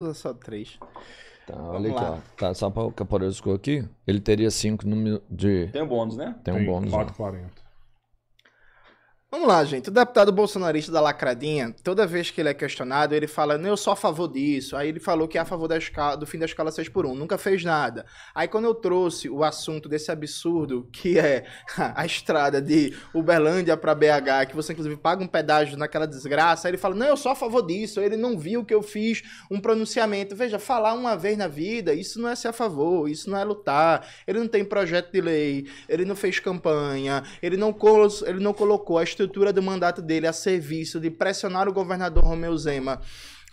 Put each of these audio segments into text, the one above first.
usa só três. Tá, olha aqui, ó. Tá, só pra o Caporeiro ficou aqui, ele teria cinco número de. Tem um bônus, né? Tem um bônus. 4,40. Né? Vamos lá, gente. O deputado bolsonarista da Lacradinha, toda vez que ele é questionado, ele fala, não, eu sou a favor disso. Aí ele falou que é a favor escala, do fim da escala 6 por 1 nunca fez nada. Aí quando eu trouxe o assunto desse absurdo, que é a estrada de Uberlândia para BH, que você inclusive paga um pedágio naquela desgraça, aí ele fala, não, eu sou a favor disso. ele não viu que eu fiz um pronunciamento. Veja, falar uma vez na vida, isso não é ser a favor, isso não é lutar. Ele não tem projeto de lei, ele não fez campanha, ele não, ele não colocou a estrutura do mandato dele a serviço de pressionar o governador Romeu Zema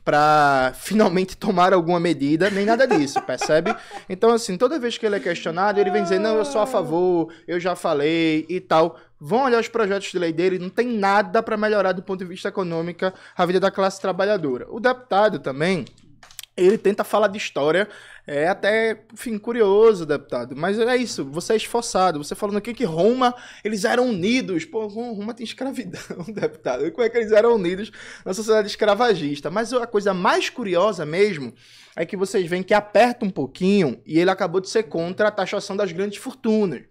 para finalmente tomar alguma medida, nem nada disso, percebe? Então, assim, toda vez que ele é questionado, ele vem dizer: não, eu sou a favor, eu já falei e tal. Vão olhar os projetos de lei dele, não tem nada para melhorar do ponto de vista econômico a vida da classe trabalhadora. O deputado também, ele tenta falar de história, é até, enfim, curioso, deputado. Mas é isso, você é esforçado. Você falando aqui que Roma, eles eram unidos. Pô, Roma tem escravidão, deputado. Como é que eles eram unidos na sociedade escravagista? Mas a coisa mais curiosa mesmo é que vocês veem que aperta um pouquinho e ele acabou de ser contra a taxação das grandes fortunas.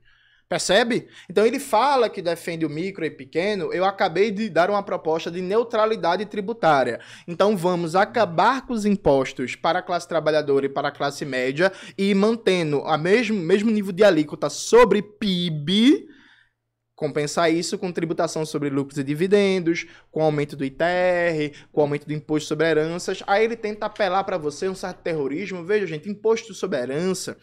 Percebe? Então ele fala que defende o micro e pequeno. Eu acabei de dar uma proposta de neutralidade tributária. Então vamos acabar com os impostos para a classe trabalhadora e para a classe média e mantendo o mesmo, mesmo nível de alíquota sobre PIB compensar isso com tributação sobre lucros e dividendos, com aumento do ITR, com aumento do imposto sobre heranças. Aí ele tenta apelar para você um certo terrorismo. Veja, gente, imposto sobre herança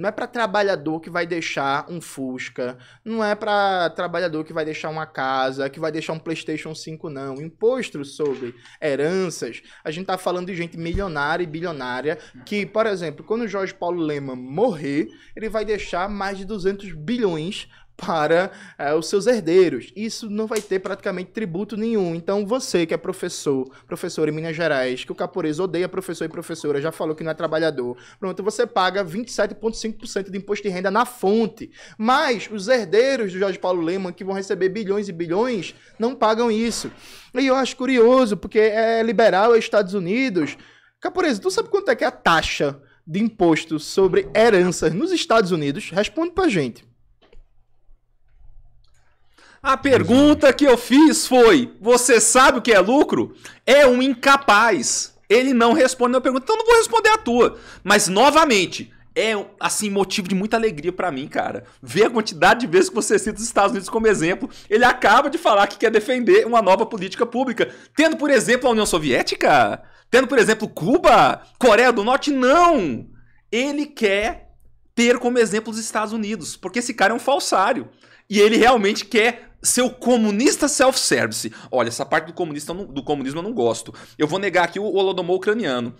não é para trabalhador que vai deixar um Fusca, não é para trabalhador que vai deixar uma casa, que vai deixar um PlayStation 5 não. Imposto sobre heranças. A gente tá falando de gente milionária e bilionária que, por exemplo, quando Jorge Paulo Lema morrer, ele vai deixar mais de 200 bilhões para é, os seus herdeiros. Isso não vai ter praticamente tributo nenhum. Então, você que é professor, professor em Minas Gerais, que o Caporez odeia professor e professora, já falou que não é trabalhador, pronto, você paga 27,5% de imposto de renda na fonte. Mas os herdeiros do Jorge Paulo Leman, que vão receber bilhões e bilhões, não pagam isso. E eu acho curioso, porque é liberal, é Estados Unidos. Caporez, tu sabe quanto é que é a taxa de imposto sobre heranças nos Estados Unidos? Responde pra gente. A pergunta que eu fiz foi: você sabe o que é lucro? É um incapaz. Ele não respondeu a pergunta, então não vou responder a tua. Mas novamente, é assim motivo de muita alegria para mim, cara. Ver a quantidade de vezes que você cita os Estados Unidos como exemplo, ele acaba de falar que quer defender uma nova política pública, tendo por exemplo a União Soviética, tendo por exemplo Cuba, Coreia do Norte, não. Ele quer ter como exemplo os Estados Unidos, porque esse cara é um falsário e ele realmente quer seu comunista self-service. Olha, essa parte do, comunista, do comunismo eu não gosto. Eu vou negar aqui o holodomor ucraniano.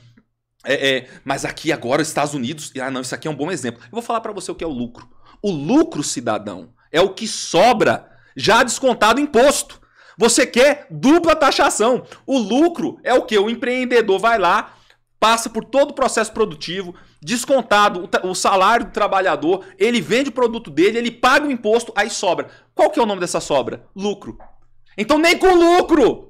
É, é, mas aqui agora os Estados Unidos. Ah, não, isso aqui é um bom exemplo. Eu vou falar para você o que é o lucro. O lucro, cidadão, é o que sobra já descontado imposto. Você quer dupla taxação. O lucro é o que? O empreendedor vai lá, passa por todo o processo produtivo, descontado o, salário do trabalhador, ele vende o produto dele, ele paga o imposto, aí sobra. Qual que é o nome dessa sobra? Lucro. Então nem com lucro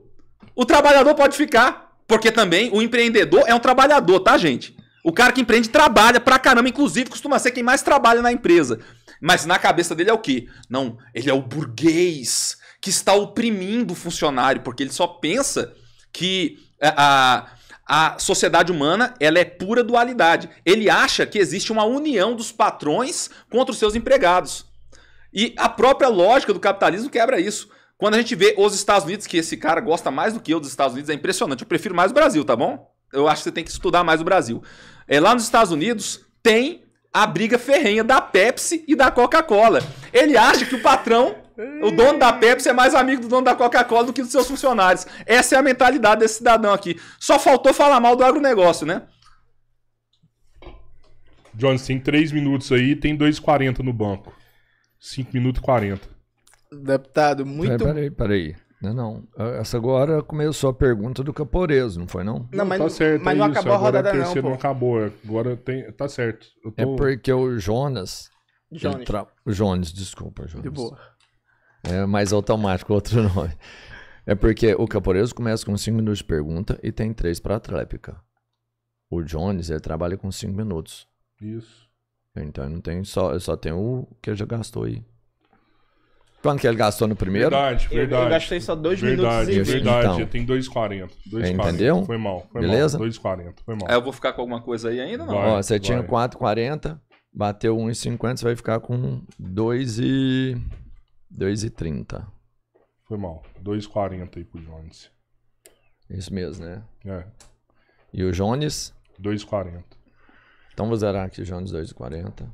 o trabalhador pode ficar, porque também o empreendedor é um trabalhador, tá, gente? O cara que empreende trabalha pra caramba, inclusive costuma ser quem mais trabalha na empresa. Mas na cabeça dele é o quê? Não, ele é o burguês que está oprimindo o funcionário, porque ele só pensa que a, a a sociedade humana ela é pura dualidade. Ele acha que existe uma união dos patrões contra os seus empregados. E a própria lógica do capitalismo quebra isso. Quando a gente vê os Estados Unidos, que esse cara gosta mais do que eu dos Estados Unidos, é impressionante. Eu prefiro mais o Brasil, tá bom? Eu acho que você tem que estudar mais o Brasil. É, lá nos Estados Unidos tem a briga ferrenha da Pepsi e da Coca-Cola. Ele acha que o patrão o dono da Pepsi é mais amigo do dono da Coca-Cola do que dos seus funcionários. Essa é a mentalidade desse cidadão aqui. Só faltou falar mal do agronegócio, né? Jones, tem 3 minutos aí tem 2,40 no banco. 5 minutos e 40. Deputado, muito. Peraí, é, peraí. peraí. Não, não. Essa agora começou a pergunta do Caporeso, não foi não? Não, mas, tá certo, mas é não isso. acabou agora a rodada não, pô. não acabou, é, agora tem, tá certo. É tô... É porque o Jonas... Jones. Tra... Jones, desculpa, Jones. De boa. É mais automático, outro nome. É porque o Caporeiro começa com 5 minutos de pergunta e tem 3 para tréplica. O Jones, ele trabalha com 5 minutos. Isso. Então eu não tenho só, eu só tenho o que já gastou aí. Quanto que ele gastou no primeiro? Verdade, verdade. Eu, gastei só 2 minutos. Verdade, verdade. Então, eu então. 2,40. Entendeu? Foi mal, foi Beleza? 2,40, foi mal. Aí eu vou ficar com alguma coisa aí ainda, não? Vai, Ó, você vai. tinha 4,40, bateu 1,50, você vai ficar com 2 e... 2,30. Foi mal. 2,40 aí pro Jones. Isso mesmo, né? É. E o Jones? 2,40. Então vou zerar aqui o Jones 2,40.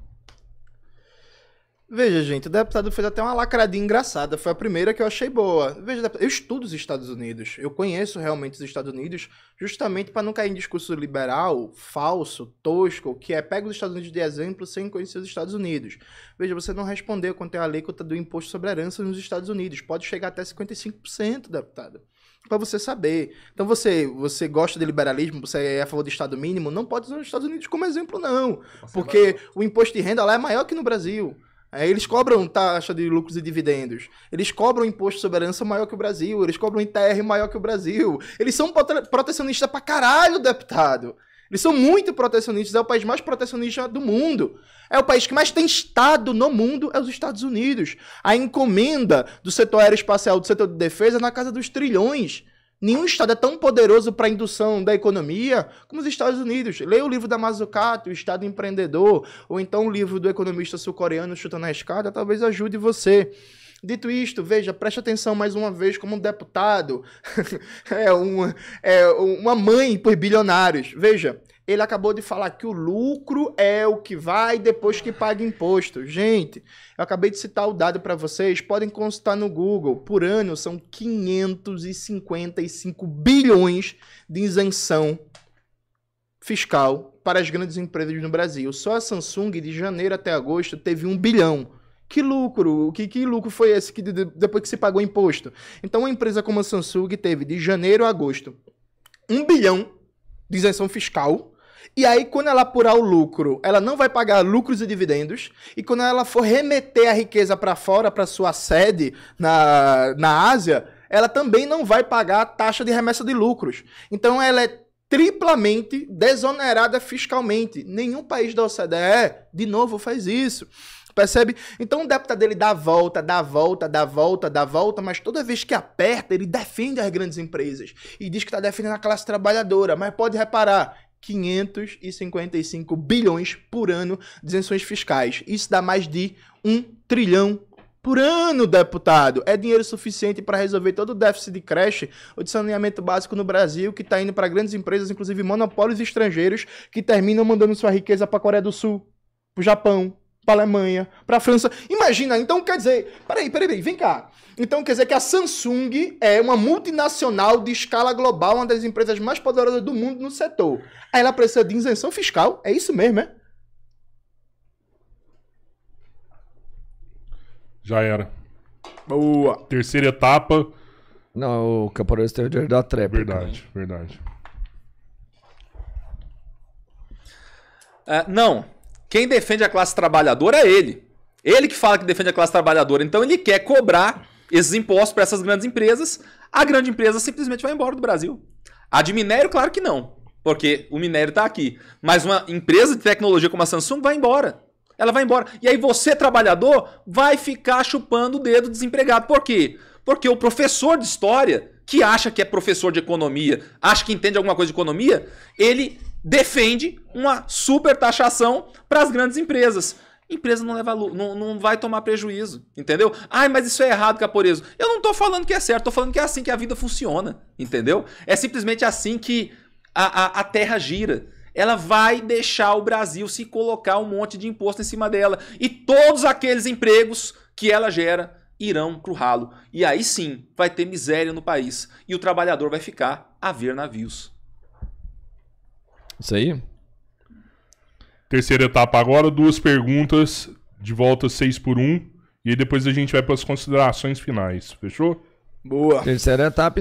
Veja, gente, o deputado fez até uma lacradinha engraçada. Foi a primeira que eu achei boa. Veja, deputado, eu estudo os Estados Unidos. Eu conheço realmente os Estados Unidos, justamente para não cair em discurso liberal, falso, tosco, que é pega os Estados Unidos de exemplo sem conhecer os Estados Unidos. Veja, você não respondeu quanto é a alíquota do imposto sobre herança nos Estados Unidos. Pode chegar até 55%, deputado para você saber. Então você você gosta de liberalismo, você é a favor do Estado mínimo, não pode usar os Estados Unidos como exemplo não, é porque o imposto de renda lá é maior que no Brasil. É, eles cobram taxa de lucros e dividendos. Eles cobram imposto sobre soberança maior que o Brasil. Eles cobram ITR maior que o Brasil. Eles são protecionistas pra caralho, deputado. Eles são muito protecionistas. É o país mais protecionista do mundo. É o país que mais tem Estado no mundo, é os Estados Unidos. A encomenda do setor aeroespacial, do setor de defesa, é na casa dos trilhões. Nenhum Estado é tão poderoso para a indução da economia como os Estados Unidos. Leia o livro da Mazzucato, O Estado Empreendedor, ou então o livro do economista sul-coreano Chuta na Escada, talvez ajude você. Dito isto, veja, preste atenção mais uma vez como um deputado, é, uma, é uma mãe por bilionários. Veja, ele acabou de falar que o lucro é o que vai depois que paga imposto. Gente, eu acabei de citar o dado para vocês, podem consultar no Google. Por ano são 555 bilhões de isenção fiscal para as grandes empresas no Brasil. Só a Samsung, de janeiro até agosto, teve um bilhão. Que lucro? Que, que lucro foi esse que de, de, depois que se pagou imposto? Então, uma empresa como a Samsung teve de janeiro a agosto um bilhão de isenção fiscal e aí, quando ela apurar o lucro, ela não vai pagar lucros e dividendos. E quando ela for remeter a riqueza para fora, para sua sede na, na Ásia, ela também não vai pagar a taxa de remessa de lucros. Então, ela é triplamente desonerada fiscalmente. Nenhum país da OCDE, de novo, faz isso. Percebe? Então o deputado ele dá volta, dá volta, dá volta, dá volta, mas toda vez que aperta, ele defende as grandes empresas e diz que está defendendo a classe trabalhadora. Mas pode reparar, 555 bilhões por ano de isenções fiscais. Isso dá mais de um trilhão por ano, deputado. É dinheiro suficiente para resolver todo o déficit de creche ou de saneamento básico no Brasil, que está indo para grandes empresas, inclusive monopólios estrangeiros, que terminam mandando sua riqueza para a Coreia do Sul, para o Japão, para a Alemanha, para a França. Imagina, então quer dizer, peraí, peraí, peraí, vem cá. Então quer dizer que a Samsung é uma multinacional de escala global, uma das empresas mais poderosas do mundo no setor. Aí ela precisa de isenção fiscal, é isso mesmo, é? Já era. Boa. Terceira etapa. Não, o Capoeira tem o direito da tréplica. Verdade, verdade. Uh, não, quem defende a classe trabalhadora é ele. Ele que fala que defende a classe trabalhadora. Então ele quer cobrar esses impostos para essas grandes empresas. A grande empresa simplesmente vai embora do Brasil. A de minério, claro que não. Porque o minério está aqui. Mas uma empresa de tecnologia como a Samsung vai embora. Ela vai embora. E aí você, trabalhador, vai ficar chupando o dedo desempregado. Por quê? Porque o professor de história, que acha que é professor de economia, acha que entende alguma coisa de economia, ele defende uma super taxação para as grandes empresas. Empresa não leva não, não vai tomar prejuízo, entendeu? Ai, mas isso é errado, Caporeso. Eu não estou falando que é certo, estou falando que é assim que a vida funciona, entendeu? É simplesmente assim que a, a, a terra gira ela vai deixar o Brasil se colocar um monte de imposto em cima dela. E todos aqueles empregos que ela gera irão pro ralo. E aí sim vai ter miséria no país. E o trabalhador vai ficar a ver navios. Isso aí? Terceira etapa agora, duas perguntas de volta seis por um, e aí depois a gente vai para as considerações finais, fechou? Boa. Terceira etapa